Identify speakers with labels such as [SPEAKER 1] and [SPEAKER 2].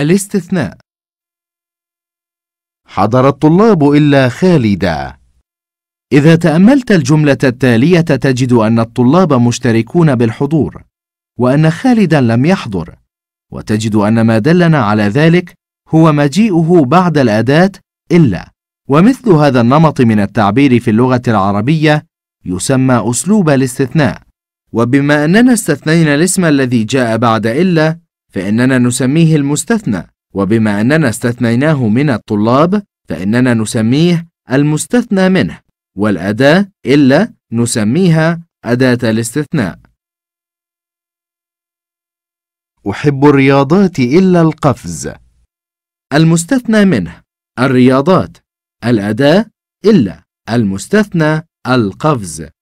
[SPEAKER 1] الاستثناء حضر الطلاب إلا خالدا إذا تأملت الجملة التالية تجد أن الطلاب مشتركون بالحضور وأن خالدا لم يحضر وتجد أن ما دلنا على ذلك هو مجيئه بعد الأداة إلا ومثل هذا النمط من التعبير في اللغة العربية يسمى أسلوب الاستثناء وبما أننا استثنينا الاسم الذي جاء بعد إلا فإننا نسميه المستثنى وبما أننا استثنيناه من الطلاب فإننا نسميه المستثنى منه والأداة إلا نسميها أداة الاستثناء أحب الرياضات إلا القفز المستثنى منه الرياضات الأداة إلا المستثنى القفز